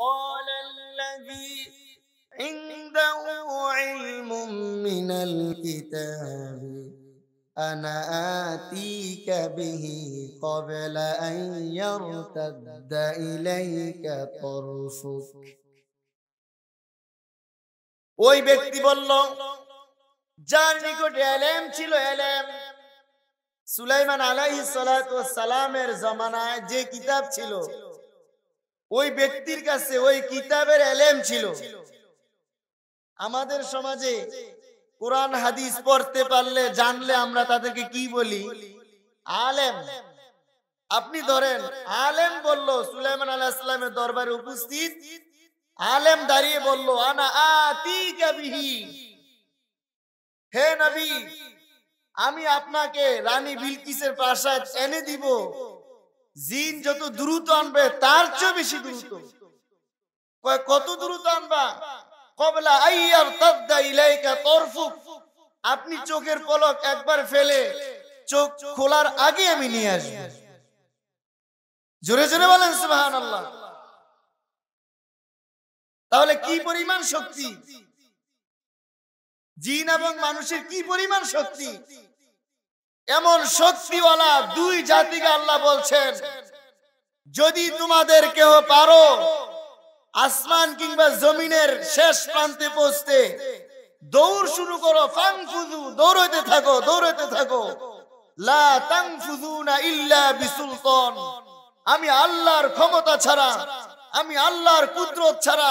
ওই ব্যক্তি বলল যার নিকটে এলেম ছিল এলেম সুলাইমান আলাইহিস সালাত ও সালামের জমানায় যে কিতাব ছিল ওই ব্যক্তির কাছে ওই কিতাবের এলেম ছিল আমাদের সমাজে কোরআন হাদিস পড়তে পারলে জানলে আমরা তাদেরকে কি বলি আলেম আপনি ধরেন আলেম বলল সুলাইমান আল্লাহ ইসলামের দরবারে উপস্থিত আলেম দাঁড়িয়ে বলল আনা আতি কাবিহি হে নবী আমি আপনাকে রানী বিলকিসের প্রাসাদ এনে দিব জিন যত দ্রুত আনবে তার চেয়ে বেশি দ্রুত কত দ্রুত আনবা কবলা আইয়ার তাদ্দা ইলাইকা তরফুক আপনি চোখের পলক একবার ফেলে চোখ খোলার আগে আমি নিয়ে আসব জোরে জোরে বলেন সুবাহান আল্লাহ তাহলে কি পরিমাণ শক্তি জিন এবং মানুষের কি পরিমাণ শক্তি এমন শক্তিওয়ালা দুই জাতিকে আল্লাহ বলছেন যদি তোমাদের কেহ পারো আসমান কিংবা জমিনের শেষ প্রান্তে পৌঁছতে দৌড় শুরু করো ফাংফুজু দৌড়াইতে থাকো দৌড়তে থাকো লা ইল্লা আমি আল্লাহর ক্ষমতা ছাড়া আমি আল্লাহর কুদরত ছাড়া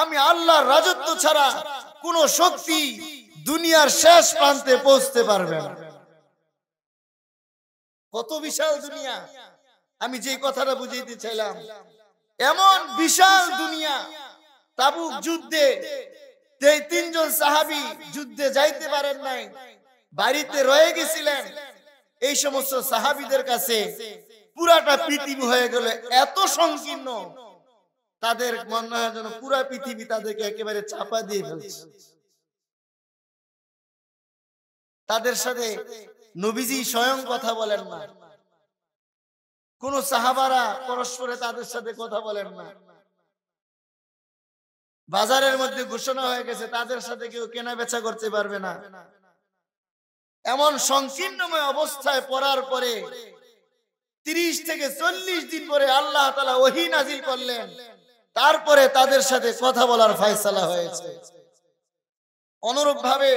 আমি আল্লাহর রাজত্ব ছাড়া কোন শক্তি দুনিয়ার শেষ প্রান্তে পৌঁছতে পারবে না কত বিশাল দুনিয়া আমি যে কথাটা বুঝাইতে চাইলাম এমন বিশাল দুনিয়া তাবুক যুদ্ধে তিনজন সাহাবি যুদ্ধে যাইতে পারেন নাই বাড়িতে রয়ে গেছিলেন এই সমস্ত সাহাবিদের কাছে পুরাটা পৃথিবী হয়ে গেল এত সংকীর্ণ তাদের মনে হয় যেন পুরা পৃথিবী তাদেরকে একেবারে চাপা দিয়ে ফেলছে তাদের সাথে নবীজি স্বয়ং কথা বলেন না কোন সাহাবারা পরস্পরে তাদের সাথে কথা বলেন না বাজারের মধ্যে ঘোষণা হয়ে গেছে তাদের সাথে কেউ কেনা বেচা করতে পারবে না এমন সংকীর্ণময় অবস্থায় পড়ার পরে তিরিশ থেকে চল্লিশ দিন পরে আল্লাহ তালা ওহি নাজিল করলেন তারপরে তাদের সাথে কথা বলার ফায়সালা হয়েছে অনুরূপ ভাবে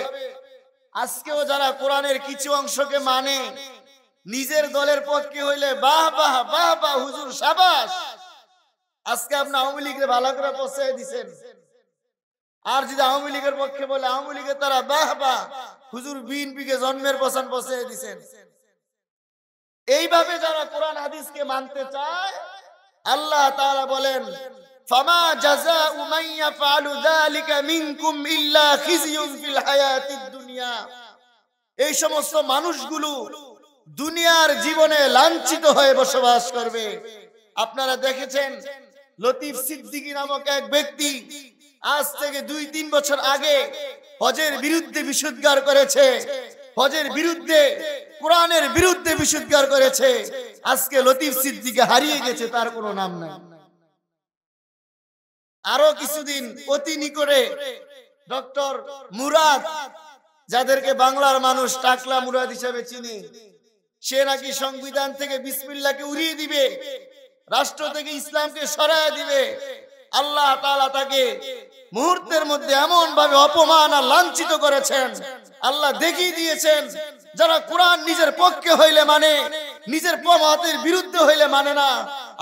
আজকেও যারা কোরআনের কিছু অংশকে মানে নিজের দলের পক্ষে হইলে বাহ বাহ বাহ বাহ হুজুর সাবাস আজকে আপনি আওয়ামী লীগের ভালো করে পৌঁছায় দিচ্ছেন আর যদি আওয়ামী লীগের পক্ষে বলে আওয়ামী লীগের তারা বাহ বাহ হুজুর বিএনপি কে জন্মের পছন্দ পৌঁছে দিচ্ছেন এইভাবে যারা কোরআন হাদিসকে মানতে চায় আল্লাহ তারা বলেন فما جزاء من يفعل ذلك منكم خزي في الدنيا এই সমস্ত মানুষগুলো দুনিয়ার জীবনে লাঞ্ছিত হয়ে বসবাস করবে আপনারা দেখেছেন লতিফ সিদ্দিকী নামক এক ব্যক্তি আজ থেকে দুই তিন বছর আগে হজের বিরুদ্ধে বিশুদ্ধার করেছে হজের বিরুদ্ধে কোরআনের বিরুদ্ধে বিশুদ্ধার করেছে আজকে লতিফ সিদ্দিকে হারিয়ে গেছে তার কোনো নাম নাই আরো কিছুদিন অতি নিকরে ডক্টর মুরাদ যাদেরকে বাংলার মানুষ টাকলা মুরাদ হিসাবে চিনি সে নাকি সংবিধান থেকে বিসমিল্লাকে উড়িয়ে দিবে রাষ্ট্র থেকে ইসলামকে সরায় দিবে আল্লাহ তালা তাকে মুহূর্তের মধ্যে এমন ভাবে অপমান আর লাঞ্ছিত করেছেন আল্লাহ দেখিয়ে দিয়েছেন যারা কোরআন নিজের পক্ষে হইলে মানে নিজের প্রমাতের বিরুদ্ধে হইলে মানে না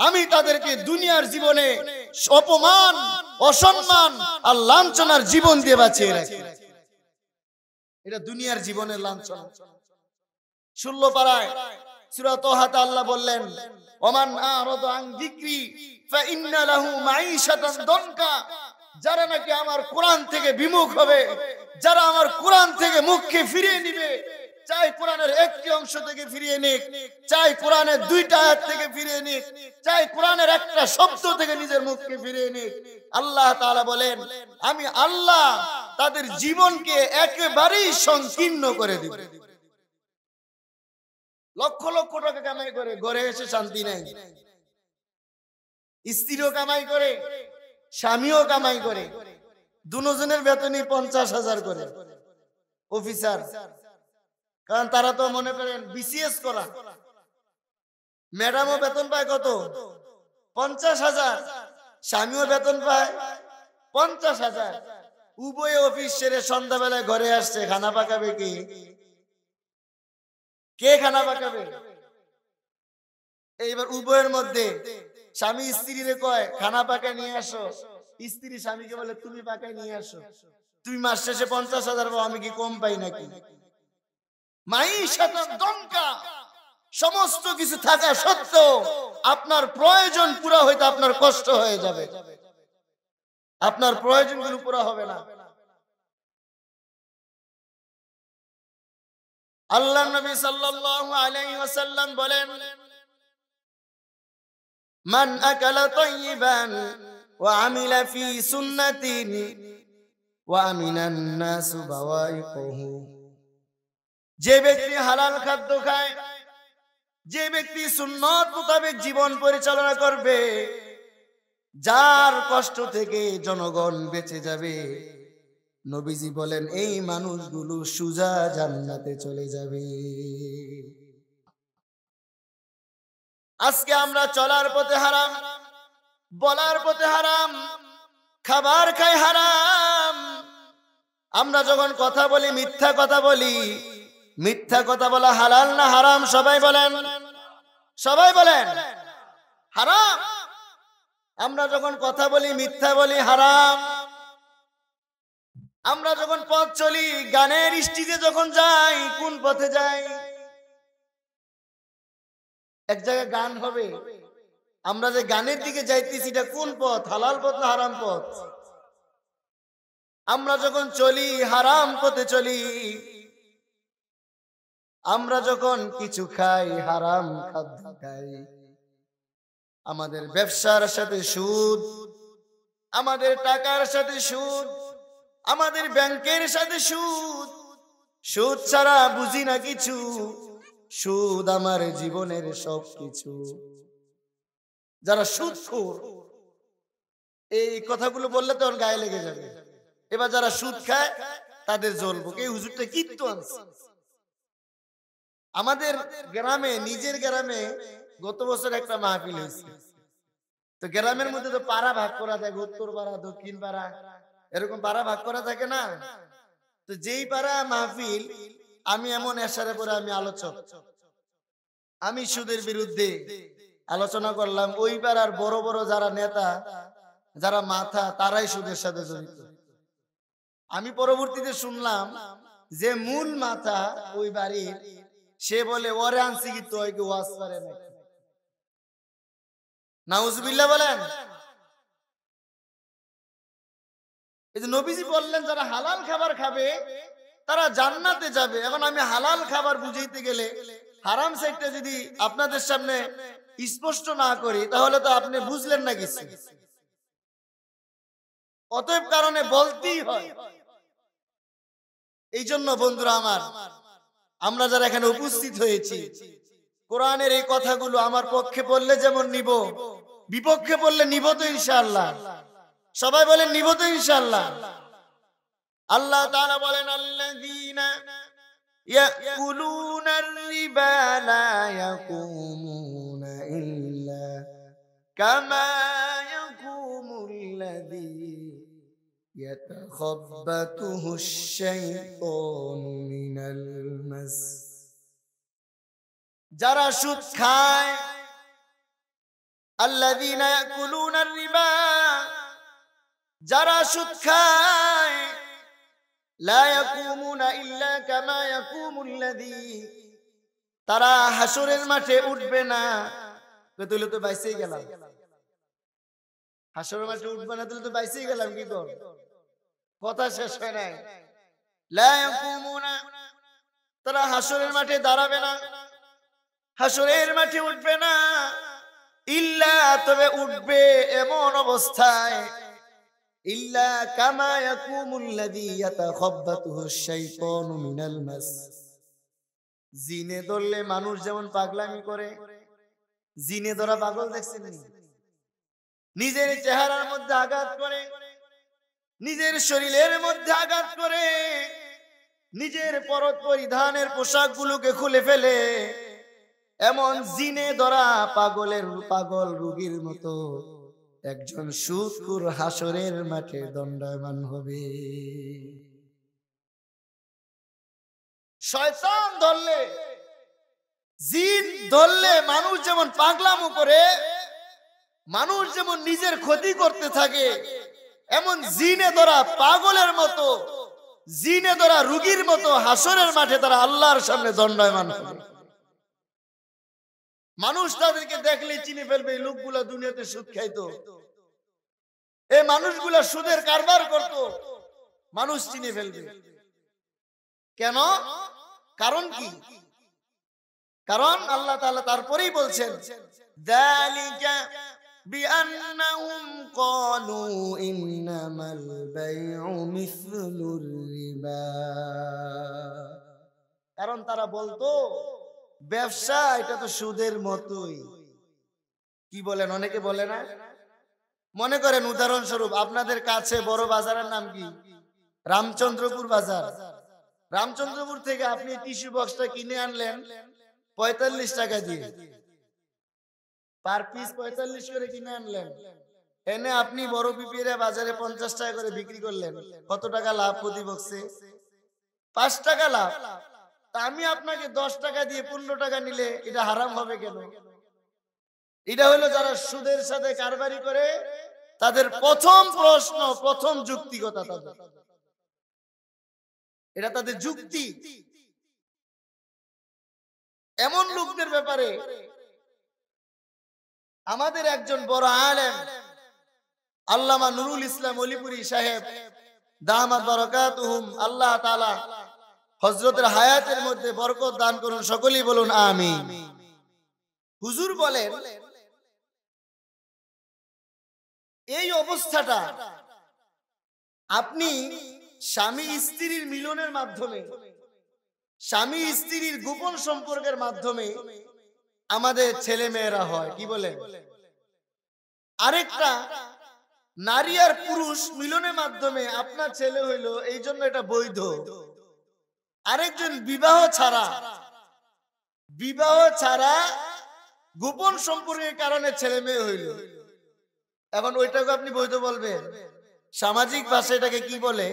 আমি তাদেরকে দুনিয়ার জীবনে অপমান অসম্মান আর লাঞ্ছনার জীবন দিয়ে বাঁচিয়ে রাখে এটা দুনিয়ার জীবনের লাঞ্ছনা ষোলো পাড়ায় সুরাত হাত আল্লাহ বললেন অমান আরদ আং যিকরি ফাইন্না লাহু মাঈশাতান দনকা যারা নাকি আমার কোরআন থেকে বিমুখ হবে যারা আমার কোরআন থেকে মুখকে ফিরিয়ে নিবে চাই কোরআনের একটি অংশ থেকে ফিরিয়ে নিক চাই কোরআনের দুইটা হাত থেকে ফিরিয়ে নিক চাই কোরআনের একটা শব্দ থেকে নিজের মুখকে ফিরিয়ে নিক আল্লাহ তাআলা বলেন আমি আল্লাহ তাদের জীবনকে একেবারেই সংকীর্ণ করে দিব লক্ষ লক্ষ টাকা কামাই করে ঘরে এসে শান্তি নেই স্ত্রীও কামাই করে স্বামীও কামাই করে দুজনের বেতনই পঞ্চাশ হাজার করে অফিসার কারণ তারা তো মনে করেন বিসিএস করা ম্যাডামও বেতন পায় কত পঞ্চাশ হাজার স্বামীও বেতন পায় পঞ্চাশ হাজার উভয় অফিস সেরে সন্ধ্যাবেলায় ঘরে আসছে খানা পাকাবে কি কে খানা পাকাবে এইবার উভয়ের মধ্যে স্বামী স্ত্রীরে কয় খানা পাকা নিয়ে আসো স্ত্রী স্বামীকে বলে তুমি পাকায় নিয়ে আসো তুমি মাস শেষে পঞ্চাশ হাজার আমি কি কম পাই নাকি সমস্ত কিছু থাকা সত্ত্বেও আপনার প্রয়োজন পুরা হইতে আপনার কষ্ট হয়ে যাবে আপনার প্রয়োজন গুলো পুরা হবে না আল্লাহ নবী সাল্লাম বলেন যে ব্যক্তি হালাল খাদ্য খায় যে ব্যক্তি সুন্নত মোতাবেক জীবন পরিচালনা করবে যার কষ্ট থেকে জনগণ বেঁচে যাবে নবীজি বলেন এই মানুষগুলো সুজা জান্নাতে চলে যাবে আজকে আমরা চলার পথে হারাম বলার পথে হারাম খাবার খাই হারাম আমরা যখন কথা বলি মিথ্যা কথা বলি মিথ্যা কথা বলা হালাল না হারাম সবাই বলেন সবাই বলেন হারাম আমরা যখন কথা বলি মিথ্যা বলি হারাম আমরা যখন পথ চলি গানের স্টিজে যখন যাই কোন পথে যাই এক জায়গায় গান হবে আমরা যে গানের দিকে যাইতেছি এটা কোন পথ হালাল পথ না হারাম পথ আমরা যখন চলি হারাম পথে চলি আমরা যখন কিছু খাই হারাম খাদ্য খাই আমাদের ব্যবসার সাথে সুদ আমাদের টাকার সাথে সুদ আমাদের ব্যাংকের সাথে সুদ সুদ ছাড়া বুঝি না কিছু সুদ আমার জীবনের সব কিছু যারা সুদ এই কথাগুলো বললে তখন গায়ে লেগে যাবে এবার যারা সুদ খায় তাদের জ্বলবো এই হুজুরটা কিন্তু আনছে আমাদের গ্রামে নিজের গ্রামে গত বছর একটা মাহফিল হয়েছে তো গ্রামের মধ্যে তো পাড়া ভাগ করা থাকে উত্তর পাড়া দক্ষিণ পাড়া এরকম পাড়া ভাগ করা থাকে না তো যেই পাড়া মাহফিল আমি এমন এসারে পরে আমি আলোচক আমি সুদের বিরুদ্ধে আলোচনা করলাম ওই পাড়ার বড় বড় যারা নেতা যারা মাথা তারাই সুদের সাথে জড়িত আমি পরবর্তীতে শুনলাম যে মূল মাথা ওই বাড়ির সে বলে ওরে আনছি কি তো ওয়াজ করে না নাউজবিল্লা বলেন এই যে নবীজি বললেন যারা হালাল খাবার খাবে তারা জান্নাতে যাবে এখন আমি হালাল খাবার বুঝাইতে গেলে হারাম সেটা যদি আপনাদের সামনে স্পষ্ট না করি তাহলে তো আপনি বুঝলেন না কিছু অতএব কারণে বলতেই হয় এই জন্য বন্ধুরা আমার আমরা যারা এখানে উপস্থিত হয়েছি কোরআনের এই কথাগুলো আমার পক্ষে বললে যেমন নিব বিপক্ষে বললে নিব তো ইনশাআল্লাহ সবাই বলেন নিব তো ইনশাআল্লাহ আল্লাহ তাআলা বলেন আল্লাযীনা يأكلون الربا لا يقومون إلا يتخبطه الشيطان من المس যারা সুদ খায় الذين يأكلون الربا যারা সুদ খায় لا يقومون إلا كما يقوم الذي তারা হাসরের মাঠে উঠবে না তাহলে তো বাইসেই গেলাম হাসরের মাঠে উঠবে না তাহলে তো বাইসেই গেলাম কি কর কথা শেষ হয় নাই তারা হাসুরের মাঠে দাঁড়াবে না হাসুরের মাঠে উঠবে না ইল্লা তবে উঠবে এমন অবস্থায় জিনে ধরলে মানুষ যেমন পাগলামি করে জিনে ধরা পাগল দেখছেন নিজের চেহারার মধ্যে আঘাত করে নিজের শরীরের মধ্যে আঘাত করে নিজের পরত পরিধানের পোশাকগুলোকে খুলে ফেলে এমন জিনে ধরা পাগলের পাগল রুগীর মতো একজন সুতকুর হাসরের মাঠে দণ্ডায়মান হবে শয়তান ধরলে জিন ধরলে মানুষ যেমন পাগলামো করে মানুষ যেমন নিজের ক্ষতি করতে থাকে এমন জিনে ধরা পাগলের মতো জিনে ধরা রুগীর মতো হাসরের মাঠে তারা আল্লাহর সামনে দণ্ডায়মান হবে মানুষ তাদেরকে দেখলে চিনে ফেলবে এই লোকগুলা দুনিয়াতে সুদ খাইত এই মানুষগুলা সুদের কারবার করত মানুষ চিনে ফেলবে কেন কারণ কি কারণ আল্লাহ তাআলা তারপরেই বলছেন দালিকা بأنهم قالوا إنما البيع مثل الربا কারণ তারা বলতো ব্যবসা এটা তো সুদের মতোই কি বলেন অনেকে বলে না মনে করেন উদাহরণস্বরূপ আপনাদের কাছে বড় বাজারের নাম কি রামচন্দ্রপুর বাজার রামচন্দ্রপুর থেকে আপনি টিস্যু বক্সটা কিনে আনলেন পঁয়তাল্লিশ টাকা দিয়ে পার পিস পঁয়তাল্লিশ করে কিনে আনলেন এনে আপনি বড় পিপিরে বাজারে পঞ্চাশ টাকা করে বিক্রি করলেন কত টাকা লাভ প্রতি বক্সে পাঁচ টাকা লাভ তা আমি আপনাকে দশ টাকা দিয়ে পনেরো টাকা নিলে এটা হারাম হবে কেন এটা হলো যারা সুদের সাথে কারবারি করে তাদের প্রথম প্রশ্ন প্রথম যুক্তিগতা তাদের এটা তাদের যুক্তি এমন লোকদের ব্যাপারে আমাদের একজন বড় আলেম আল্লামা নুরুল ইসলাম অলিপুরি সাহেব দামাত বারাকাতুহুম আল্লাহ তাআলা হযরতের হায়াতের মধ্যে বরকত দান করুন সকলেই বলুন আমি হুজুর বলেন এই অবস্থাটা আপনি স্বামী স্ত্রীর মিলনের মাধ্যমে স্বামী স্ত্রীর গোপন সম্পর্কের মাধ্যমে আমাদের ছেলে মেয়েরা হয় কি বলে আরেকটা নারী আর পুরুষ মিলনের মাধ্যমে আপনার ছেলে হইল এই জন্য এটা বৈধ আরেকজন বিবাহ ছাড়া বিবাহ ছাড়া গোপন সম্পর্কের কারণে ছেলে মেয়ে হইল এখন ওইটাকে আপনি বৈধ বলবেন সামাজিক ভাষা এটাকে কি বলে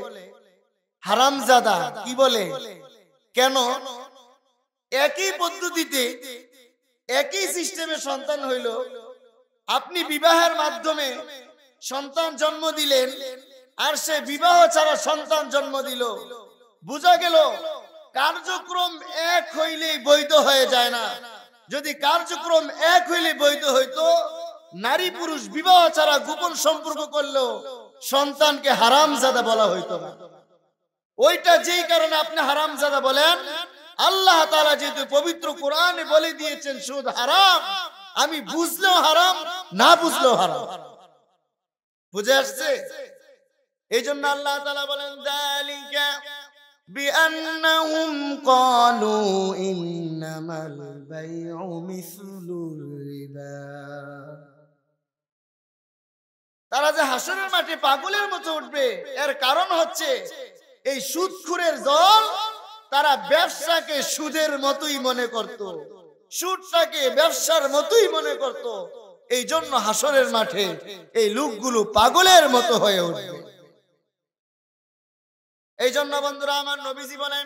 হারামজাদা কি বলে কেন একই পদ্ধতিতে একই সিস্টেমে সন্তান হইল আপনি বিবাহের মাধ্যমে সন্তান জন্ম দিলেন আর সে বিবাহ ছাড়া সন্তান জন্ম দিল বোঝা গেল কার্যক্রম এক হইলে বৈধ হয়ে যায় না যদি কার্যক্রম এক হইলে বৈধ হইতো নারী পুরুষ বিবাহ ছাড়া গোপন সম্পর্ক করলেও সন্তানকে হারাম জাদা বলা হইতো না ওইটা যেই কারণে আপনি হারাম জাদা বলেন আল্লাহ তালা যেহেতু পবিত্র কোরআনে বলে দিয়েছেন সুদ হারাম আমি বুঝলেও হারাম না বুঝলেও হারাম বুঝে আসছে এই জন্য আল্লাহ তালা বলেন بأنهم قالوا إنما البيع مثل الربا তারা যে হাসরের মাঠে পাগলের মতো উঠবে এর কারণ হচ্ছে এই সুদখুরের দল তারা ব্যবসাকে সুদের মতোই মনে করত সুদটাকে ব্যবসার মতোই মনে করত এই জন্য হাসরের মাঠে এই লোকগুলো পাগলের মতো হয়ে উঠবে এই জন্য বন্ধুরা আমার নবীজি বলেন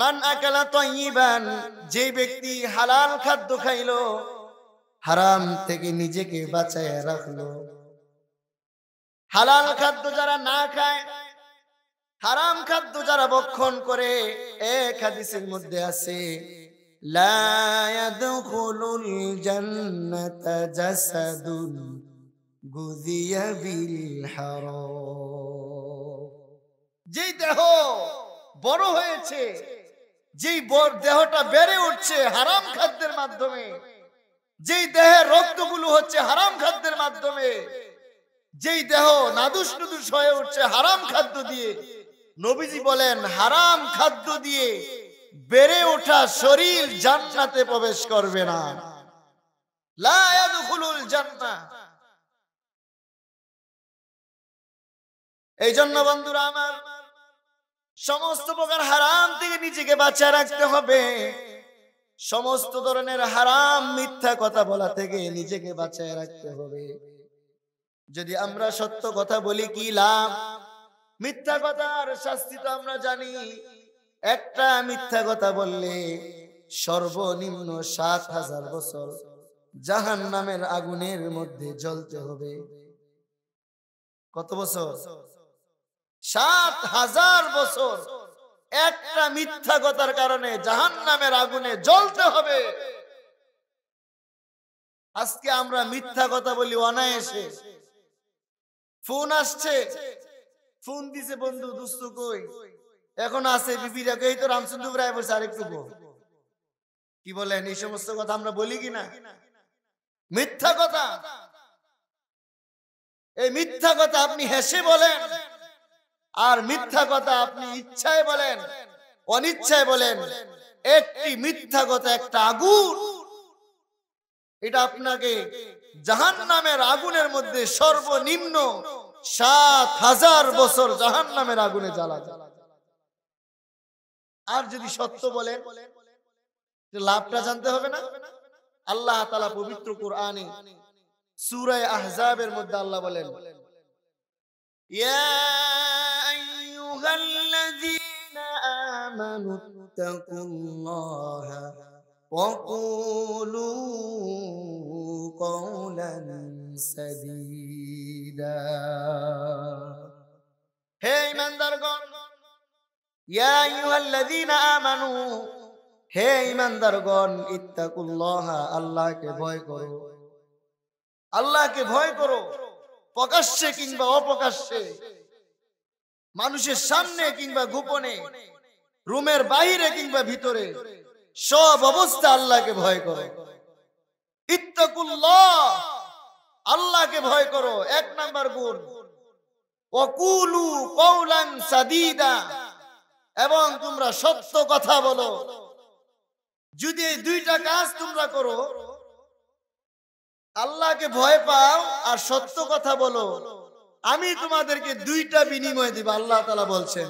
মান আকালা তৈবান যে ব্যক্তি হালাল খাদ্য খাইল হারাম থেকে নিজেকে বাঁচায় রাখলো হালাল খাদ্য যারা না খায় হারাম খাদ্য যারা বক্ষণ করে এক হাদিসের মধ্যে আছে হারাম যে দেহ বড় হয়েছে যেই দেহটা বেড়ে উঠছে হারাম খাদ্যের মাধ্যমে যেই দেহের রক্তগুলো হচ্ছে হারাম খাদ্যের মাধ্যমে যেই দেহ নাদুস নুদুস হয়ে উঠছে হারাম খাদ্য দিয়ে নবীজি বলেন হারাম খাদ্য দিয়ে বেড়ে ওঠা শরীর জান্নাতে প্রবেশ করবে না এই জন্য বন্ধুরা আমার সমস্ত প্রকার হারাম থেকে নিজেকে বাঁচা রাখতে হবে সমস্ত ধরনের হারাম মিথ্যা কথা বলা থেকে নিজেকে বাঁচায় রাখতে হবে যদি আমরা সত্য কথা বলি কি লাভ মিথ্যা কথার শাস্তি তো আমরা জানি একটা মিথ্যা কথা বললে সর্বনিম্ন সাত হাজার বছর জাহান নামের আগুনের মধ্যে জ্বলতে হবে কত বছর সাত হাজার বছর একটা মিথ্যা কথার কারণে জাহান নামের আগুনে জ্বলতে হবে আজকে আমরা মিথ্যা কথা বলি অনায়াসে ফোন আসছে ফোন দিছে বন্ধু দুস্তু কই এখন আছে বিবিরা কই তো রামচন্দ্র রায় বসে আরেকটু বল কি বলেন এই সমস্ত কথা আমরা বলি কি না মিথ্যা কথা এই মিথ্যা কথা আপনি হেসে বলেন আর মিথ্যা কথা আপনি ইচ্ছায় বলেন অনিচ্ছায় বলেন একটি মিথ্যা কথা একটা আগুন এটা আপনাকে জাহান নামের আগুনের মধ্যে সর্বনিম্ন সাত হাজার বছর জাহান নামের আগুনে জ্বালা আর যদি সত্য বলে লাভটা জানতে হবে না আল্লাহ তালা পবিত্র কোরআনে সুরায় আহজাবের মধ্যে আল্লাহ বলেন ইয়া وقولوا قولا سديدا হে ইমানদারগণ ইয়া আইয়ুহাল্লাযীনা আমানু হে ইমানদারগণ ইত্তাকুল্লাহ আল্লাহকে ভয় করো আল্লাহকে ভয় করো প্রকাশ্যে কিংবা অপ্রকাশ্যে মানুষের সামনে কিংবা গোপনে রুমের বাইরে কিংবা ভিতরে সব অবস্থা আল্লাহকে ভয় করে ইত্তাকুল্লাহ আল্লাহকে ভয় করো এক নাম্বার গুণ অকুলু কৌলান সাদিদা এবং তোমরা সত্য কথা বলো যদি এই দুইটা কাজ তোমরা করো আল্লাহকে ভয় পাও আর সত্য কথা বলো আমি তোমাদেরকে দুইটা বিনিময় দিব আল্লাহ তালা বলছেন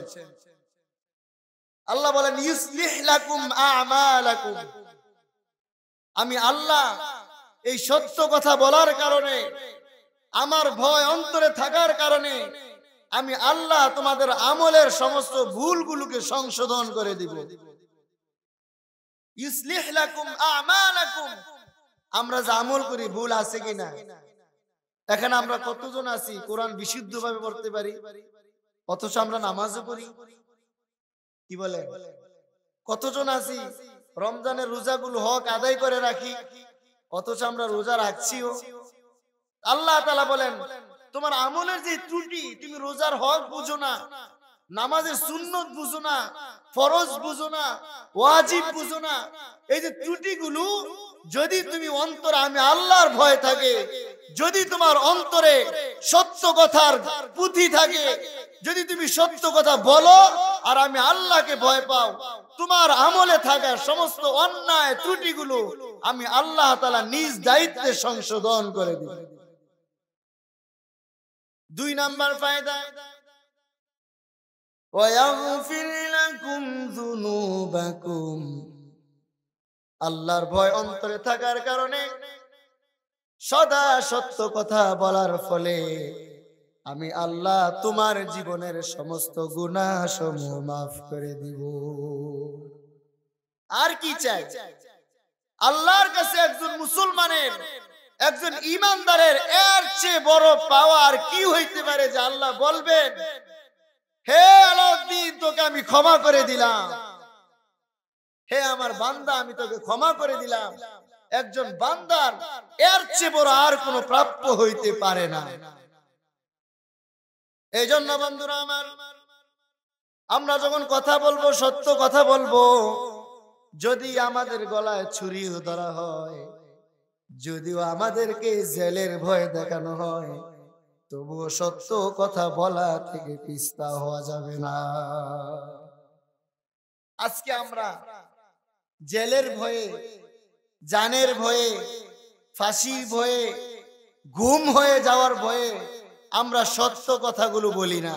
আল্লাহ বলেন আমি আল্লাহ এই সত্য কথা বলার কারণে আমার ভয় অন্তরে থাকার কারণে আমি আল্লাহ তোমাদের আমলের সমস্ত ভুলগুলোকে সংশোধন করে দিব আমরা যে আমল করি ভুল আছে কিনা এখানে আমরা কতজন আছি কোরআন বিশুদ্ধ ভাবে পড়তে পারি অথচ আমরা নামাজও করি কি বলে কতজন আছি রমজানের রোজাগুলো হক আদায় করে রাখি অথচ আমরা রোজা রাখছিও আল্লাহ তালা বলেন তোমার আমলের যে ত্রুটি তুমি রোজার হক বুঝো না নামাজের সুন্নত বুঝো না ফরজ বুঝো না ওয়াজিব বুঝো না এই যে ত্রুটিগুলো যদি তুমি অন্তরে আমি আল্লাহর ভয় থাকে যদি তোমার অন্তরে সত্য কথার পুঁথি থাকে যদি তুমি সত্য কথা বলো আর আমি আল্লাহকে ভয় পাও তোমার আমলে থাকা সমস্ত অন্যায় ত্রুটিগুলো আমি আল্লাহ তালা নিজ দায়িত্বে সংশোধন করে দিব দুই নাম্বার ফায়দা ওয়া ইয়াগফির লাকুম যুনুবাকুম আল্লাহর ভয় অন্তরে থাকার কারণে সদা সত্য কথা বলার ফলে আমি আল্লাহ তোমার জীবনের সমস্ত গুণা সমূহ মাফ করে দিব আর কি চাই আল্লাহর কাছে একজন মুসলমানের একজন ইমানদারের এর চেয়ে বড় পাওয়ার কি হইতে পারে যে আল্লাহ বলবেন হে আলাউদ্দিন তোকে আমি ক্ষমা করে দিলাম হে আমার বান্দা আমি তোকে ক্ষমা করে দিলাম একজন বান্দার এর চেয়ে বড় আর কোন প্রাপ্য হইতে পারে না এই জন্য বন্ধুরা আমার আমরা যখন কথা বলবো সত্য কথা বলবো যদি আমাদের গলায় ছুরি ধরা হয় যদিও আমাদেরকে জেলের ভয় দেখানো হয় তবুও সত্য কথা বলা থেকে পিস্তা হওয়া যাবে না আজকে আমরা জেলের ভয়ে জানের ভয়ে ফাঁসির ভয়ে ঘুম হয়ে যাওয়ার ভয়ে আমরা সত্য কথাগুলো বলি না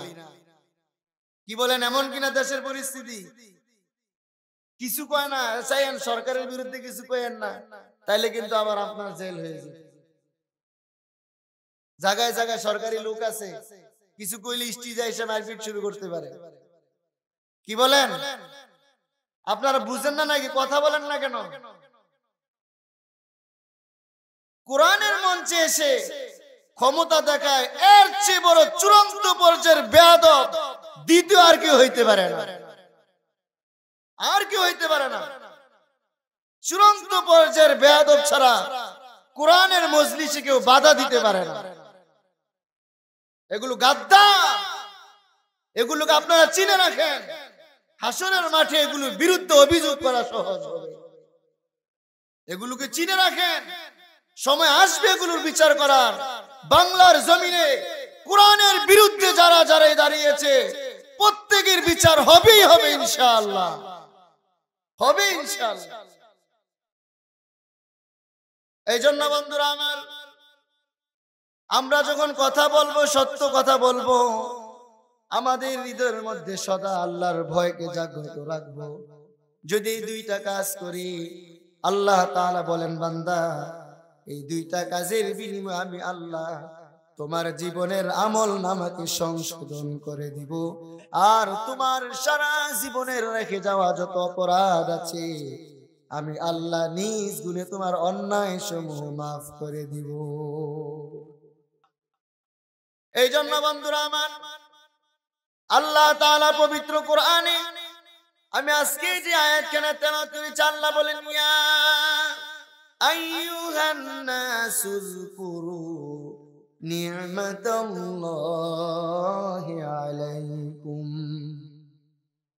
কি বলেন এমন কিনা দেশের পরিস্থিতি কিছু কয় না চাইন সরকারের বিরুদ্ধে কিছু কয়েন না তাইলে কিন্তু আবার আপনার জেল হয়ে যাবে জায়গায় জায়গায় সরকারি লোক আছে কিছু কইলে স্টিজা হিসেবে মারপিট শুরু করতে পারে কি বলেন আপনারা বুঝেন না নাকি কথা বলেন না কেন কোরআনের মঞ্চে এসে ক্ষমতা দেখায় এর চেয়ে বড় চূড়ান্ত পর্যায়ের বেয়াদব দ্বিতীয় আর কি হইতে পারে না আর কি হইতে পারে না চূড়ান্ত পর্যায়ের বেয়াদব ছাড়া কোরআনের মজলিসে কেউ বাধা দিতে পারে না এগুলো গাদ্দা এগুলোকে আপনারা চিনে রাখেন হাসনের মাঠে এগুলোর বিরুদ্ধে অভিযোগ করা সহজ হবে এগুলোকে চিনে রাখেন সময় আসবে এগুলোর বিচার করার বাংলার জমিনে কোরআনের বিরুদ্ধে যারা যারা দাঁড়িয়েছে প্রত্যেকের বিচার হবেই হবে ইনশাআল্লাহ হবে ইনশাআল্লাহ এই জন্য বন্ধুরা আমার আমরা যখন কথা বলবো সত্য কথা বলবো আমাদের হৃদয়ের মধ্যে সদা আল্লাহর ভয়কে জাগ্রত রাখব যদি এই দুইটা কাজ করি আল্লাহ তাআলা বলেন বান্দা এই দুইটা কাজের বিনিময়ে আমি আল্লাহ তোমার জীবনের আমল নামাকে সংশোধন করে দিব আর তোমার সারা জীবনের রেখে যাওয়া যত অপরাধ আছে আমি আল্লাহ নিজ গুণে তোমার অন্যায় সমূহ মাফ করে দিব এই জন্য বন্ধুরা আমার আল্লাহ তালা পবিত্র কোরআনে আমি আজকে যে আয়াত কেন তেন তুমি চাল্লা বলেন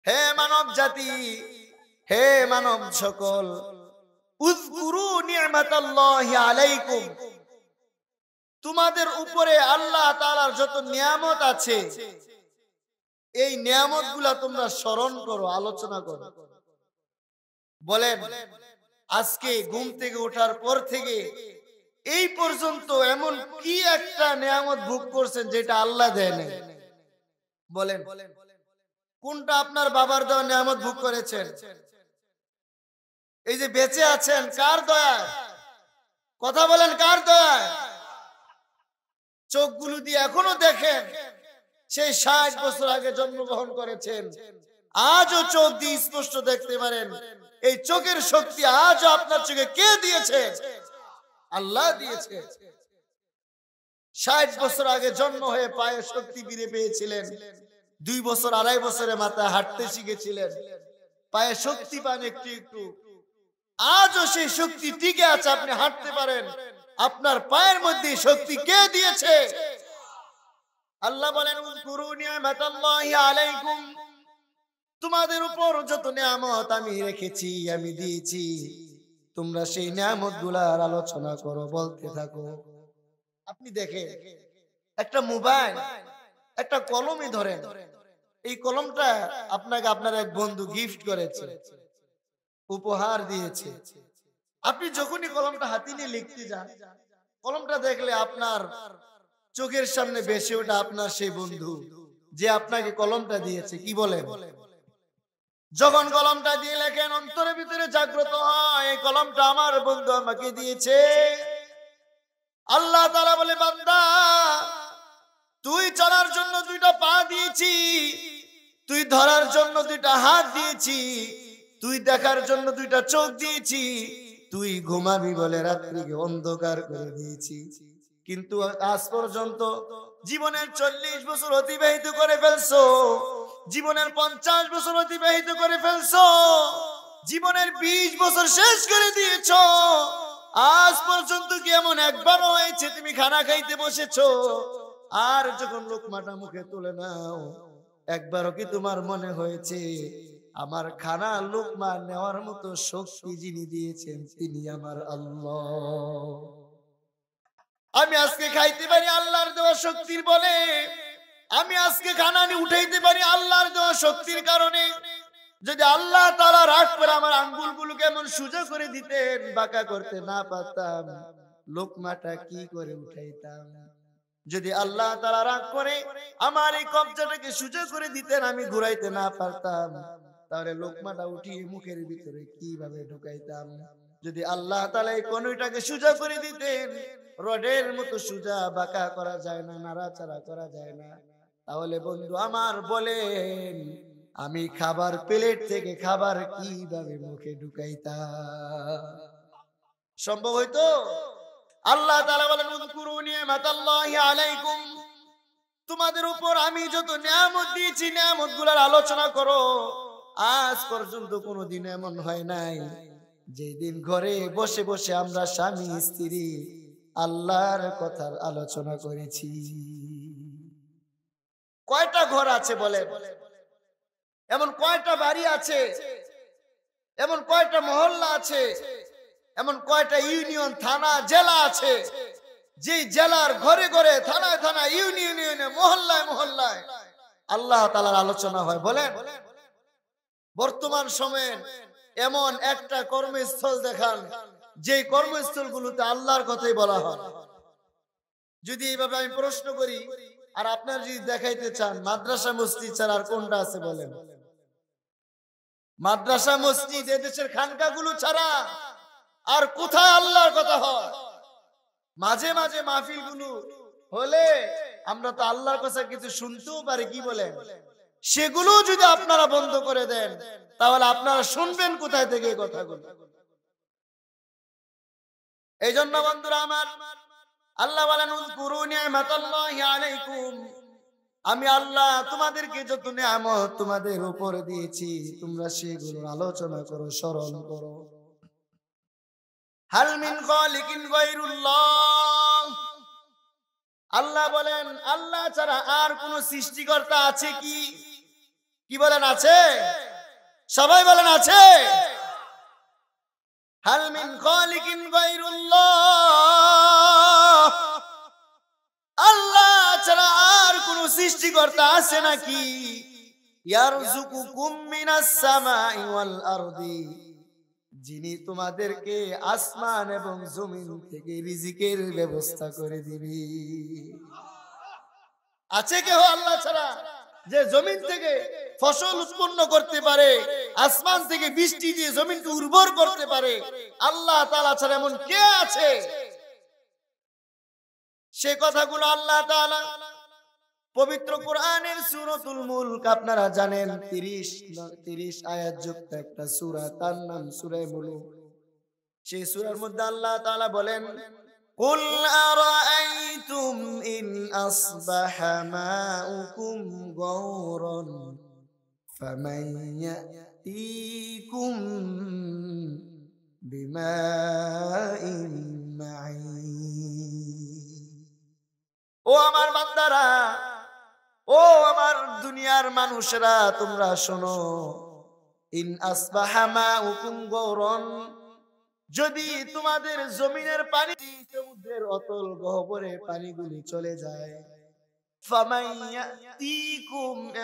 হে মানব জাতি হে মানব সকল উযকুরু আলাইকুম তোমাদের উপরে আল্লাহ তালার যত নিয়ামত আছে এই নিয়ামত গুলা তোমরা স্মরণ করো আলোচনা করো বলেন আজকে ঘুম থেকে ওঠার পর থেকে এই পর্যন্ত এমন কি একটা নিয়ামত ভোগ করছেন যেটা আল্লাহ দেয় নাই বলেন কোনটা আপনার বাবার দেওয়া নিয়ামত ভোগ করেছেন এই যে বেঁচে আছেন কার দয়া কথা বলেন কার দয়া চোখগুলো দিয়ে এখনো দেখেন সেই ষাট বছর আগে জন্মগ্রহণ করেছেন আজও চোখ দিয়ে স্পষ্ট দেখতে পারেন এই চোখের শক্তি আজ আপনার চোখে কে দিয়েছে আল্লাহ দিয়েছে ষাট বছর আগে জন্ম হয়ে পায়ে শক্তি বিড়ে পেয়েছিলেন দুই বছর আড়াই বছরে মাথায় হাঁটতে শিখেছিলেন পায়ে শক্তি পান একটু একটু আজও সেই শক্তি টিকে আছে আপনি হাঁটতে পারেন আপনার পায়ের মধ্যে শক্তি কে দিয়েছে আল্লাহ বলেন আলাইকুম তোমাদের উপর যত নিয়ামত আমি রেখেছি আমি দিয়েছি তোমরা সেই নিয়ামত আলোচনা করো বলতে থাকো আপনি দেখেন একটা মোবাইল একটা কলমই ধরেন এই কলমটা আপনাকে আপনার এক বন্ধু গিফট করেছে উপহার দিয়েছে আপনি যখনই কলমটা হাতে নিয়ে লিখতে যান কলমটা দেখলে আপনার চোখের সামনে বেশি ওটা আপনার সেই বন্ধু যে আপনাকে কলমটা দিয়েছে কি বলে যখন কলমটা দিয়ে লেখেন অন্তরে ভিতরে জাগ্রত হয় কলমটা আমার বন্ধু আমাকে দিয়েছে আল্লাহ তারা বলে বান্দা তুই চলার জন্য দুইটা পা দিয়েছি তুই ধরার জন্য দুইটা হাত দিয়েছি তুই দেখার জন্য দুইটা চোখ দিয়েছি তুই ঘুমাবি বলে রাত্রিকে অন্ধকার করে দিয়েছি কিন্তু আজ পর্যন্ত জীবনের চল্লিশ বছর অতিবাহিত করে ফেলছো জীবনের পঞ্চাশ বছর অতিবাহিত করে ফেলছো জীবনের বিশ বছর শেষ করে দিয়েছ আজ পর্যন্ত কি এমন একবারও হয়েছে তুমি খানা খাইতে বসেছ আর যখন লোকমাটা মুখে তুলে নাও একবারও কি তোমার মনে হয়েছে আমার খানা লোকমা নেওয়ার মতো শক্তি যিনি দিয়েছেন তিনি আমার আল্লাহ আমি আজকে খাইতে পারি আল্লাহর দেওয়া শক্তির বলে আমি আজকে খানানি উঠাইতে পারি আল্লাহর দেওয়া শক্তির কারণে যদি আল্লাহ তালা রাগ করে আমার আঙ্গুল গুলো কেমন সুযোগ করে দিতেন বাঁকা করতে না পারতাম লোকমাটা কি করে উঠাইতাম যদি আল্লাহ তালা রাগ করে আমার এই কবজাটাকে সুযোগ করে দিতেন আমি ঘুরাইতে না পারতাম তাহলে লোকমাটা উঠিয়ে মুখের ভিতরে কিভাবে ঢুকাইতাম যদি আল্লাহ তালা এই কনুইটাকে সোজা করে দিতেন রডের মতো সোজা বাঁকা করা যায় না নাড়াচাড়া করা যায় না তাহলে বন্ধু আমার বলেন আমি খাবার প্লেট থেকে খাবার কিভাবে মুখে ঢুকাইতাম সম্ভব হইতো আল্লাহ তালা বলেন আলাইকুম তোমাদের উপর আমি যত নিয়ামত দিয়েছি নিয়ামত গুলার আলোচনা করো আজ পর্যন্ত কোনোদিন এমন হয় নাই যেদিন ঘরে বসে বসে আমরা স্বামী স্ত্রী আল্লাহর কথার আলোচনা করেছি কয়টা ঘর আছে বলে এমন কয়টা বাড়ি আছে এমন কয়টা মহল্লা আছে এমন কয়টা ইউনিয়ন থানা জেলা আছে যে জেলার ঘরে ঘরে থানায় থানায় ইউনিয়নে মহল্লায় মহল্লায় আল্লাহ তালার আলোচনা হয় বলেন বর্তমান সময়ে এমন একটা কর্মস্থল দেখান যে কর্মস্থল গুলোতে আল্লাহর কথাই বলা হয় যদি এইভাবে আমি প্রশ্ন করি আর আপনার যদি দেখাইতে চান মাদ্রাসা মসজিদ ছাড়া আর কোনটা আছে বলেন মাদ্রাসা মসজিদ এদেশের খানকা গুলো ছাড়া আর কোথায় আল্লাহর কথা হয় মাঝে মাঝে মাহফিল গুলো হলে আমরা তো আল্লাহর কথা কিছু শুনতেও পারি কি বলেন সেগুলো যদি আপনারা বন্ধ করে দেন তাহলে আপনারা শুনবেন কোথায় থেকে এই কথাগুলো এই জন্য বন্ধুরা আমার আল্লাহ বলেন আলাইকুম আমি আল্লাহ তোমাদেরকে যত নিয়ামত তোমাদের উপরে দিয়েছি তোমরা সেগুলো আলোচনা করো স্মরণ করো হালমিন খালিকিন আল্লাহ বলেন আল্লাহ ছাড়া আর কোন সৃষ্টিকর্তা আছে কি কি বলেন আছে সবাই বলেন আছে আল্লাহ ছাড়া আর কোন সৃষ্টিকর্তা আছে নাকি যিনি তোমাদেরকে আসমান এবং জমিন থেকে রিজিকের ব্যবস্থা করে দিবি আছে কেউ আল্লাহ ছাড়া যে জমিন থেকে ফসল উৎপন্ন করতে পারে আসমান থেকে বৃষ্টি দিয়ে জমিনকে উর্বর করতে পারে আল্লাহ তালা ছাড়া এমন কে আছে সে কথাগুলো আল্লাহ পবিত্র কোরআনের সুরতুল মুলক আপনারা জানেন তিরিশ তিরিশ আয়াত যুক্ত একটা সুরা তার নাম সুরে বলু সেই সুরের মধ্যে আল্লাহ তালা বলেন قل أرأيتم إن أصبح ماؤكم غورا فمن يأتيكم بماء معين ও আমার ও আমার দুনিয়ার মানুষরা তোমরা শোনো ইন আসবাহা মা হুকুম গৌরন যদি তোমাদের জমিনের পানি সমুদ্রের অতল গহবরে পানিগুলি চলে যায়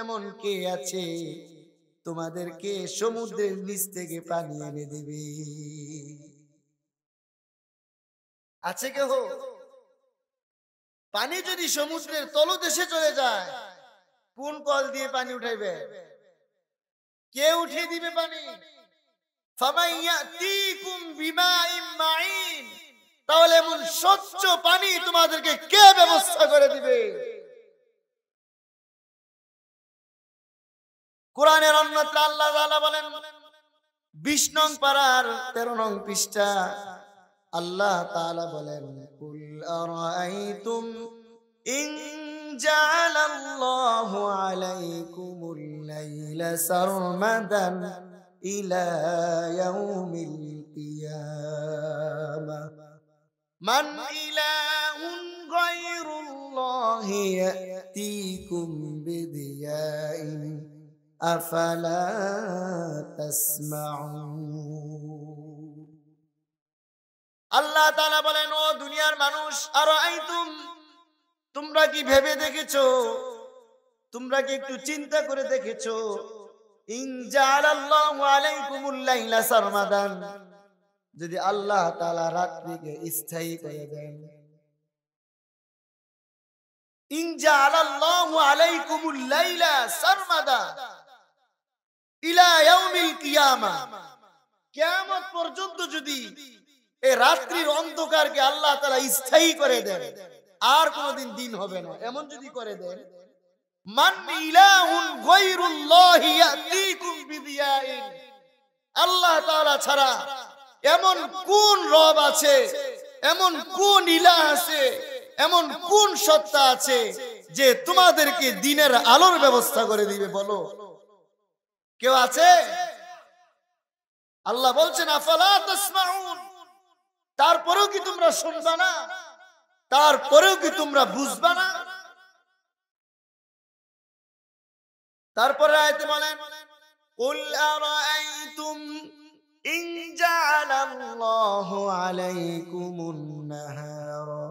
এমন কে আছে তোমাদেরকে সমুদ্রের নিচ থেকে পানি এনে দেবে আছে কে কেহ পানি যদি সমুদ্রের তল দেশে চলে যায় কোন কল দিয়ে পানি উঠাইবে কে উঠিয়ে দিবে পানি তাহলে এমন স্বচ্ছ পানি তোমাদেরকে কে ব্যবস্থা করে দিবে কোরআনের অন্যত্র আল্লাহ বলেন বিশ নং পাড়ার তেরো নং পৃষ্ঠা আল্লাহ তালা বলেন কুল إلى يوم القيامة من إله غير الله يأتيكم بدياء أفلا تسمعون আল্লাহ তালা বলেন ও দুনিয়ার মানুষ আরো আইতুম তোমরা কি ভেবে দেখেছো তোমরা কি একটু চিন্তা করে দেখেছো যদি আল্লাহ তালা রাত্রিকে স্থায়ী করে দেন কেমন পর্যন্ত যদি এই রাত্রির অন্ধকারকে আল্লাহ তালা স্থায়ী করে দেন আর কোনদিন দিন হবে না এমন যদি করে দেয় মান ইলাহুন বিদিয়াইন আল্লাহ তাআলা ছাড়া এমন কোন রব আছে এমন কোন ইলাহ আছে এমন কোন সত্তা আছে যে তোমাদেরকে দিনের আলোর ব্যবস্থা করে দিবে বলো কেউ আছে আল্লাহ বলছেন আফালা তাসমাউন তারপরেও কি তোমরা শুনবা না তারপরেও কি তোমরা বুঝবা না তারপরে আয়াতে বলেন কুল আরাআইতুম ইন জাআলাল্লাহু আলাইকুমুন নাহারা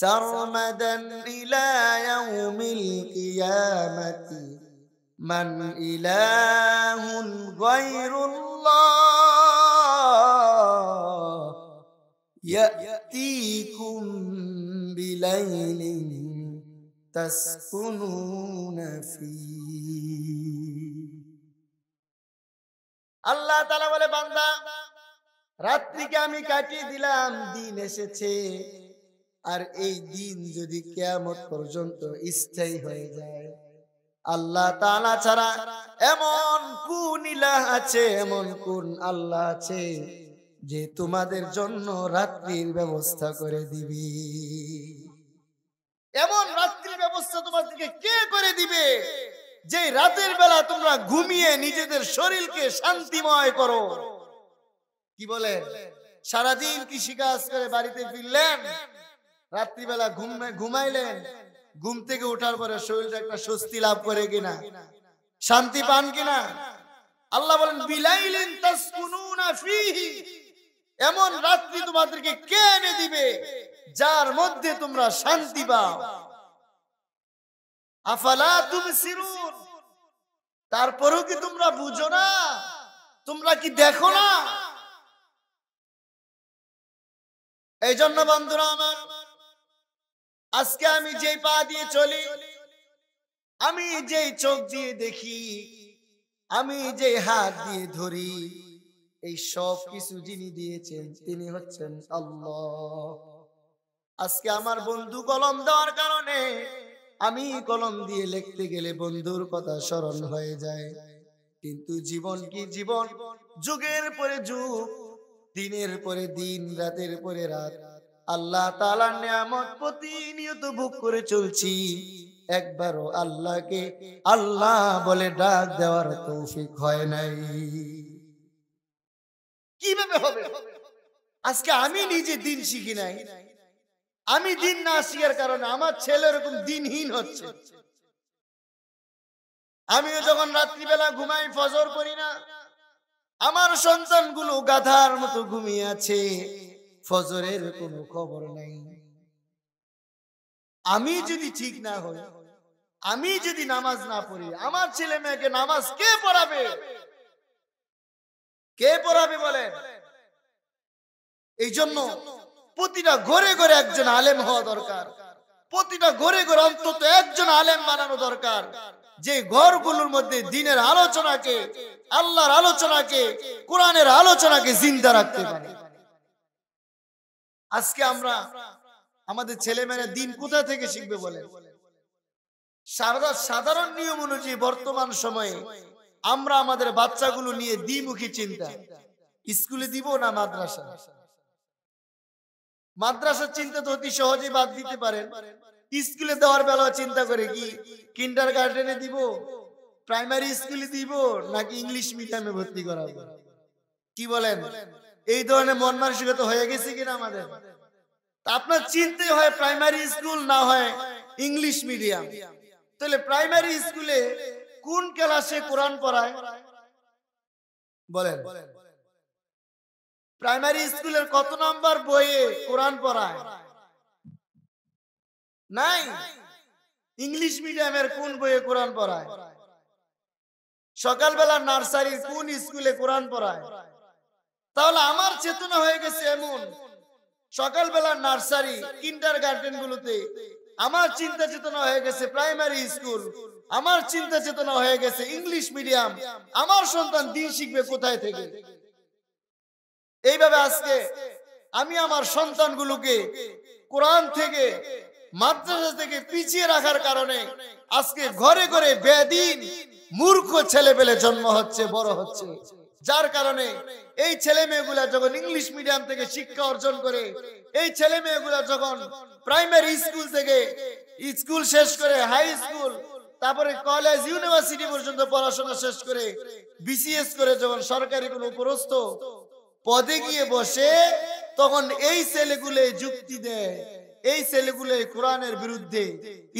সারমাদান ইলা ইয়াউমিল কিয়ামাতি মান ইলাহুন গায়রুল্লাহ ইয়াতিকুম بليل تسكنون فيه আল্লাহ তালা বলে বান্দা রাত্রিকে আমি কাটিয়ে দিলাম দিন এসেছে আর এই দিন যদি কেয়ামত পর্যন্ত স্থায়ী হয়ে যায় আল্লাহ তালা ছাড়া এমন কোন ইলাহ আছে এমন কোন আল্লাহ আছে যে তোমাদের জন্য রাত্রির ব্যবস্থা করে দিবি এমন রাত্রির ব্যবস্থা তোমার দিকে কে করে দিবে যে রাতের বেলা তোমরা ঘুমিয়ে নিজেদের শরীরকে শান্তিময় করো কি বলে সারাদিন কৃষি কাজ করে বাড়িতে ফিরলেন রাত্রিবেলা ঘুমাইলেন ঘুম থেকে ওঠার পরে শরীরটা একটা স্বস্তি লাভ করে কিনা শান্তি পান কিনা আল্লাহ বলেন বিলাইলেন তাসকুনুনা ফিহি এমন রাত্রি তোমাদেরকে কে এনে দিবে যার মধ্যে তোমরা শান্তি পাও আফালা তুমি সিরুন তারপরেও কি তোমরা বুঝো না তোমরা কি দেখো না এই জন্য বন্ধুরা আমার আজকে আমি যে পা দিয়ে চলি আমি যে চোখ দিয়ে দেখি আমি যে হাত দিয়ে ধরি এই সব কিছু যিনি দিয়েছেন তিনি হচ্ছেন আল্লাহ আজকে আমার বন্ধু কলম দেওয়ার কারণে আমি কলম দিয়ে লিখতে গেলে বন্ধুর কথা স্মরণ হয়ে যায় কিন্তু জীবন কি জীবন যুগের পরে যুগ দিনের পরে দিন রাতের পরে রাত আল্লাহ তালা নিয়ামত প্রতিনিয়ত ভোগ করে চলছি একবারও আল্লাহকে আল্লাহ বলে ডাক দেওয়ার তৌফিক হয় নাই কিভাবে হবে আজকে আমি নিজে দিন শিখি নাই আমি দিন না আসিয়ার কারণে আমার ছেলে এরকম দিনহীন হচ্ছে আমিও যখন রাত্রিবেলা ঘুমাই ফজর করি না আমার সন্তানগুলো গাধার মতো ঘুমিয়ে আছে ফজরের কোনো খবর নাই আমি যদি ঠিক না হই আমি যদি নামাজ না পড়ি আমার ছেলে মেয়েকে নামাজ কে পড়াবে কে পড়াবে বলে এই জন্য প্রতিটা ঘরে ঘরে একজন আলেম হওয়া দরকার প্রতিটা ঘরে ঘরে অন্তত একজন আলেম বানানো দরকার যে ঘরগুলোর মধ্যে দিনের আলোচনাকে আল্লাহর আলোচনাকে কোরআনের আলোচনাকে জিন্দা রাখতে পারে আজকে আমরা আমাদের ছেলে ছেলেমেয়েরা দিন কোথা থেকে শিখবে বলে সাধারণ নিয়ম অনুযায়ী বর্তমান সময়ে আমরা আমাদের বাচ্চাগুলো নিয়ে দ্বিমুখী চিন্তা স্কুলে দিব না মাদ্রাসা মাদ্রাসা চিন্তা তো অতি সহজেই বাদ দিতে পারেন স্কুলে দেওয়ার বেলা চিন্তা করে কি কিন্ডার গার্ডেনে দিব প্রাইমারি স্কুলে দিব নাকি ইংলিশ মিডিয়ামে ভর্তি করাব কি বলেন এই ধরনের মন মানসিকতা হয়ে গেছে কিনা আমাদের আপনার চিন্তে হয় প্রাইমারি স্কুল না হয় ইংলিশ মিডিয়াম তাহলে প্রাইমারি স্কুলে কোন ক্লাসে কোরআন পড়ায় বলেন প্রাইমারি স্কুলের কত নম্বর বইয়ে কোরআন পড়ায় নাই ইংলিশ মিডিয়ামের কোন বইয়ে কোরআন পড়ায় সকালবেলা নার্সারির কোন স্কুলে কোরআন পড়ায় তাহলে আমার চেতনা হয়ে গেছে এমন সকালবেলা নার্সারি কিন্ডার গার্ডেন গুলোতে আমার চিন্তা চেতনা হয়ে গেছে প্রাইমারি স্কুল আমার চিন্তা চেতনা হয়ে গেছে ইংলিশ মিডিয়াম আমার সন্তান দিন শিখবে কোথায় থেকে এইভাবে আজকে আমি আমার সন্তানগুলোকে কোরআন থেকে মাদ্রাসা থেকে পিছিয়ে রাখার কারণে আজকে ঘরে ঘরে বেদিন মূর্খ ছেলে পেলে জন্ম হচ্ছে বড় হচ্ছে যার কারণে এই ছেলে মেয়েগুলা যখন ইংলিশ মিডিয়াম থেকে শিক্ষা অর্জন করে এই ছেলে মেয়েগুলা যখন প্রাইমারি স্কুল থেকে স্কুল শেষ করে হাই স্কুল তারপরে কলেজ ইউনিভার্সিটি পর্যন্ত পড়াশোনা শেষ করে বিসিএস করে যখন সরকারি কোনো প্রস্তুত পদে গিয়ে বসে তখন এই ছেলেগুলো যুক্তি দেয় এই ছেলেগুলো কোরআনের বিরুদ্ধে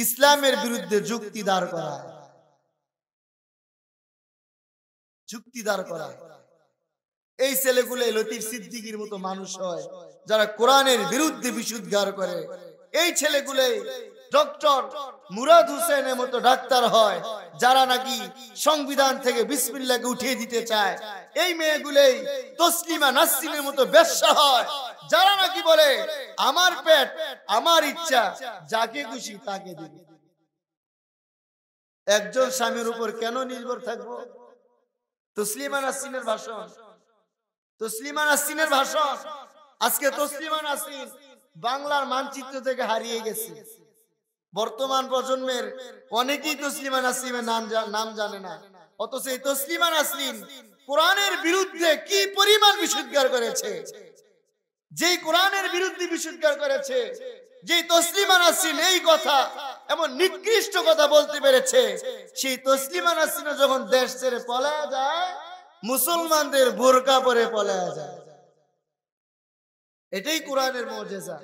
ইসলামের বিরুদ্ধে যুক্তি দাঁড় করায় যুক্তি দাঁড় করায় এই ছেলেগুলো লতিফ সিদ্দিকির মতো মানুষ হয় যারা কোরআনের বিরুদ্ধে বিশুদ্ধার করে এই ছেলেগুলো ডক্টর মুরাদ হুসেনের মতো ডাক্তার হয় যারা নাকি সংবিধান থেকে বিসমিল্লাকে উঠিয়ে দিতে চায় এই মেয়েগুলোই তসলিমা নাসিমের মতো ব্যবসা হয় যারা নাকি বলে আমার পেট আমার ইচ্ছা যাকে খুশি তাকে দিবে একজন স্বামীর উপর কেন নির্ভর থাকবো তসলিমা নাসিমের ভাষণ তসলিমা নাসিমের ভাষণ আজকে তসলিমা নাসিম বাংলার মানচিত্র থেকে হারিয়ে গেছে বর্তমান প্রজন্মের অনেকেই তসলিমা নাসিমের নাম নাম জানে না অথচ এই তসলিমা নাসিম কোরআনের বিরুদ্ধে কি পরিমাণ বিশুদ্ধার করেছে যে কোরআনের বিরুদ্ধে বিশুদ্ধার করেছে যে তসলিমা নাসিন এই কথা এমন নিকৃষ্ট কথা বলতে পেরেছে সেই তসলিমা নাসিনা যখন দেশ ছেড়ে পলায়া যায় মুসলমানদের বোরকা পরে পলায়া যায় এটাই কোরআনের মর্যাদা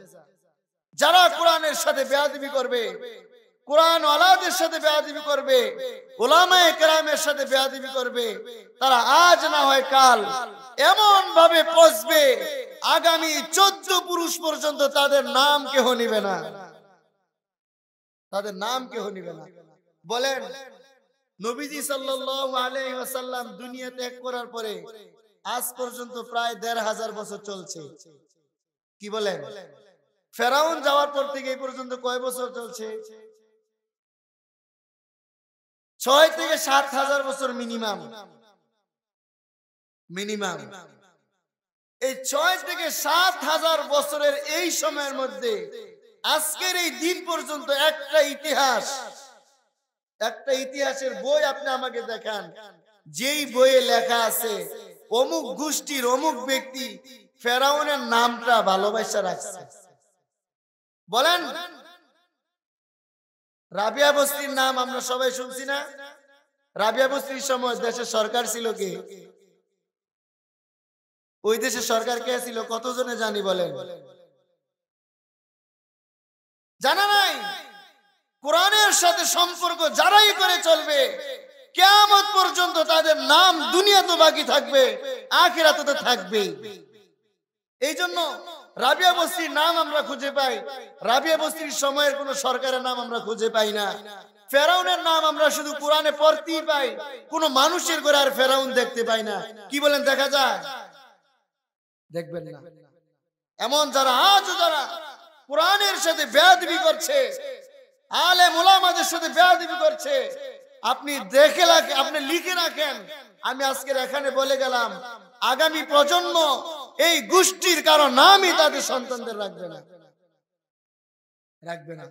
যারা কোরআনের সাথে বেয়াদবি করবে কোরআন আলাদের সাথে বেয়াদিবি করবে ওলামায় কেরামের সাথে বেয়াদিবি করবে তারা আজ না হয় কাল এমন ভাবে পচবে আগামী চোদ্দ পুরুষ পর্যন্ত তাদের নাম কেহ নিবে না তাদের নাম কেহ নিবে না বলেন নবীজি সাল্লাম দুনিয়া ত্যাগ করার পরে আজ পর্যন্ত প্রায় দেড় হাজার বছর চলছে কি বলেন ফেরাউন যাওয়ার পর থেকে এই পর্যন্ত কয় বছর চলছে ছয় থেকে সাত হাজার বছর মিনিমাম মিনিমাম এই ছয় থেকে সাত হাজার বছরের এই সময়ের মধ্যে আজকের এই দিন পর্যন্ত একটা ইতিহাস একটা ইতিহাসের বই আপনি আমাকে দেখান যেই বইয়ে লেখা আছে অমুক গোষ্ঠীর অমুক ব্যক্তি ফেরাউনের নামটা ভালোবাসা রাখছে বলেন রাবিয়া বস্তির নাম আমরা সবাই শুনছি না রাবিয়া বস্তির সময় দেশের সরকার ছিল কে ওই দেশের সরকার কে ছিল কতজনে জানি বলেন জানা নাই কোরআনের সাথে সম্পর্ক যারাই করে চলবে কেমন পর্যন্ত তাদের নাম দুনিয়া তো বাকি থাকবে আখেরা তো থাকবে এই জন্য রাবিয়া বস্তির নাম আমরা খুঁজে পাই রাবিয়া বস্তির সময়ের কোন সরকারের নাম আমরা খুঁজে পাই না ফেরাউনের নাম আমরা শুধু কোরআনে পড়তেই পাই কোন মানুষের করে আর ফেরাউন দেখতে পাই না কি বলেন দেখা যায় দেখবেন না এমন যারা আজ যারা কোরআনের সাথে বেয়াদবি করছে আলে মোলামাদের সাথে বেয়াদবি করছে আপনি দেখে রাখেন আপনি লিখে রাখেন আমি আজকের এখানে বলে গেলাম আগামী প্রজন্ম এই গোষ্ঠীর কারো নামই তাদের সন্তানদের রাখবে না রাখবে না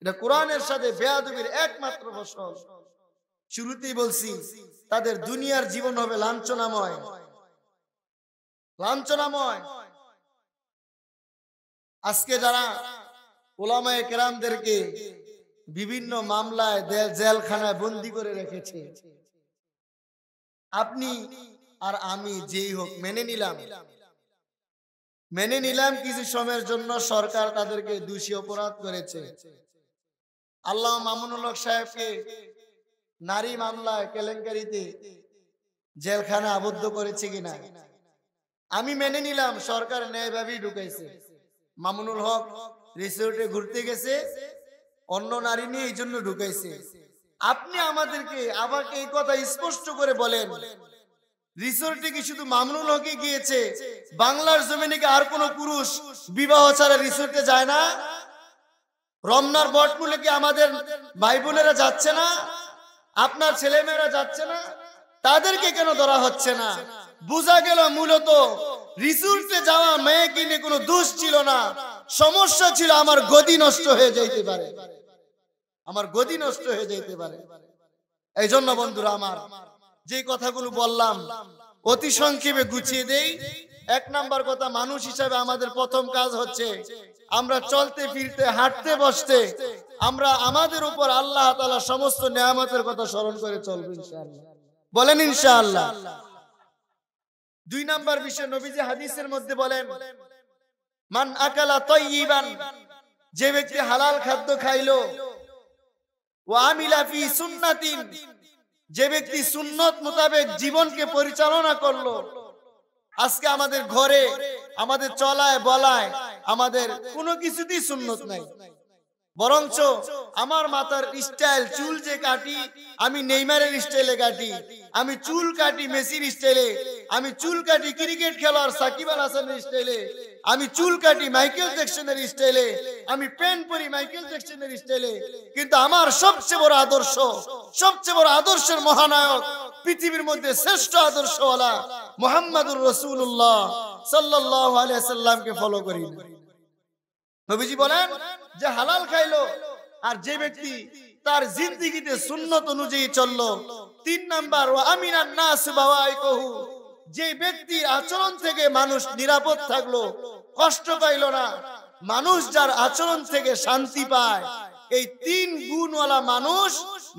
এটা কোরআনের সাথে বেয়াদবির একমাত্র ফসল শুরুতেই বলছি তাদের দুনিয়ার জীবন হবে লাঞ্ছনাময় লাঞ্ছনাময় আজকে যারা ওলামায় কেরামদেরকে বিভিন্ন মামলায় জেলখানায় বন্দি করে রেখেছে আপনি আর আমি যেই হোক মেনে নিলাম মেনে নিলাম কিছু সময়ের জন্য সরকার তাদেরকে দোষী অপরাধ করেছে আল্লাহ মামুনুল হক সাহেবকে নারী মামলায় কেলেঙ্কারিতে জেলখানা আবদ্ধ করেছে কিনা আমি মেনে নিলাম সরকার ন্যায়ভাবেই ঢুকাইছে মামুনুল হক রিসোর্টে ঘুরতে গেছে অন্য নারী নিয়ে এই জন্য ঢুকাইছে আপনি আমাদেরকে আমাকে এই কথা স্পষ্ট করে বলেন রিসোর্টে কি শুধু মামনুল হকে গিয়েছে বাংলার জমিনে কি আর কোন পুরুষ বিবাহ ছাড়া রিসোর্টে যায় না রমনার বটমূলে কি আমাদের ভাই বোনেরা যাচ্ছে না আপনার মেয়েরা যাচ্ছে না তাদেরকে কেন ধরা হচ্ছে না বোঝা গেল মূলত রিসোর্টে যাওয়া মেয়ে কিনে কোনো দোষ ছিল না সমস্যা ছিল আমার গদি নষ্ট হয়ে যাইতে পারে আমার গদি নষ্ট হয়ে যাইতে পারে এই জন্য বন্ধুরা আমার যে কথাগুলো বললাম অতি সংক্ষেপে গুছিয়ে দেই এক নাম্বার কথা মানুষ হিসাবে আমাদের প্রথম কাজ হচ্ছে আমরা চলতে ফিরতে হাঁটতে বসতে আমরা আমাদের উপর আল্লাহ তালা সমস্ত নিয়ামতের কথা স্মরণ করে চলবো ইনশাআল্লাহ বলেন ইনশাআল্লাহ দুই নাম্বার বিষয় নবীজি হাদিসের মধ্যে বলেন মান আকালা তৈ ইবান যে ব্যক্তি হালাল খাদ্য খাইলো ও আমিলা পি সুন্নাতিন যে ব্যক্তি সুন্নত মোতাবেক জীবনকে পরিচালনা করলো আজকে আমাদের ঘরে আমাদের চলায় বলায় আমাদের কোনো কিছুতেই সুন্নত নাই বরঞ্চ আমার মাতার স্টাইল চুল যে কাটি আমি নেইমারের স্টাইলে কাটি আমি চুল কাটি মেসির স্টাইলে আমি চুল কাটি ক্রিকেট খেলার সাকিব আল হাসানের স্টাইলে আমি চুল কাটি মাইকেল জ্যাকসনের স্টাইলে আমি প্যান্ট পরি মাইকেল জ্যাকসনের স্টাইলে কিন্তু আমার সবচেয়ে বড় আদর্শ সবচেয়ে বড় আদর্শের মহানায়ক পৃথিবীর মধ্যে শ্রেষ্ঠ আদর্শওয়ালা মোহাম্মদুর রসুল্লাহ সাল্লাহ আলিয়া সাল্লামকে ফলো করি নবীজি বলেন যে হালাল খাইলো আর যে ব্যক্তি তার জিন্দিগিতে সুন্নত অনুযায়ী চললো তিন নাম্বার ও আমিনান নাস কহু যে ব্যক্তির আচরণ থেকে মানুষ নিরাপদ থাকলো কষ্ট পাইল না মানুষ যার আচরণ থেকে শান্তি পায় এই তিন গুণওয়ালা মানুষ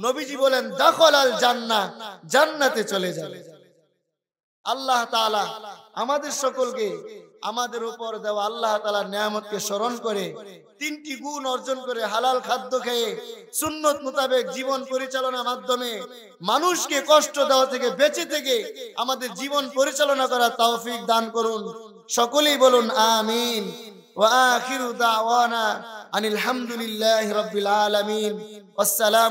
নবীজি বলেন দখল আল জান্না জান্নাতে চলে যাবে আল্লাহ তাআলা আমাদের সকলকে আমাদের উপর দেওয়া আল্লাহ তালা নিয়ামতকে স্মরণ করে তিনটি গুণ অর্জন করে হালাল খাদ্য খেয়ে সুন্নত মোতাবেক জীবন পরিচালনার মাধ্যমে মানুষকে কষ্ট দেওয়া থেকে বেঁচে থেকে আমাদের জীবন পরিচালনা করা তৌফিক দান করুন সকলেই বলুন আমিন ওয়া আখিরু দাওয়ানা আনিল হামদুলিল্লাহি রাব্বিল আলামিন আসসালাম